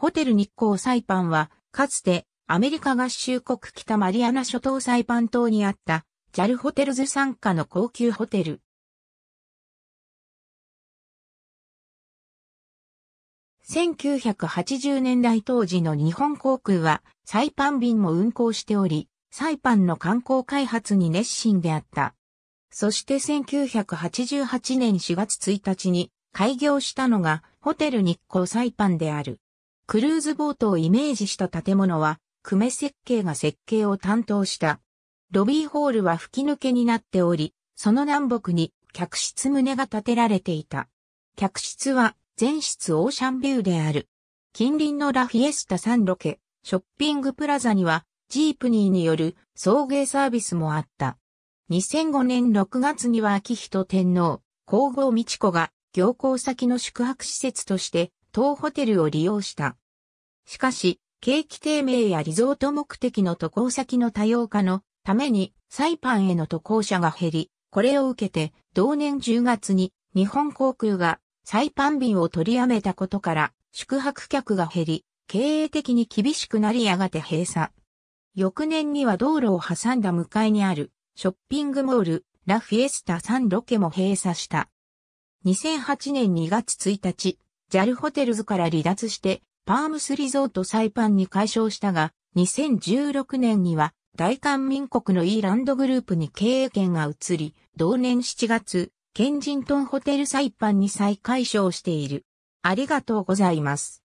ホテル日光サイパンは、かつてアメリカ合衆国北マリアナ諸島サイパン島にあった JAL ホテルズ参加の高級ホテル。1980年代当時の日本航空はサイパン便も運航しており、サイパンの観光開発に熱心であった。そして1988年4月1日に開業したのがホテル日光サイパンである。クルーズボートをイメージした建物は、久米設計が設計を担当した。ロビーホールは吹き抜けになっており、その南北に客室棟が建てられていた。客室は全室オーシャンビューである。近隣のラフィエスタ3ロケ、ショッピングプラザには、ジープニーによる送迎サービスもあった。2005年6月には秋人天皇、皇后美智子が行幸先の宿泊施設として当ホテルを利用した。しかし、景気低迷やリゾート目的の渡航先の多様化のためにサイパンへの渡航者が減り、これを受けて同年10月に日本航空がサイパン便を取りやめたことから宿泊客が減り、経営的に厳しくなりやがて閉鎖。翌年には道路を挟んだ向かいにあるショッピングモールラフィエスタ3ロケも閉鎖した。2008年2月1日、JAL ホテルズから離脱して、パームスリゾートサイパンに解消したが、2016年には、大韓民国の E ランドグループに経営権が移り、同年7月、ケンジントンホテルサイパンに再解消している。ありがとうございます。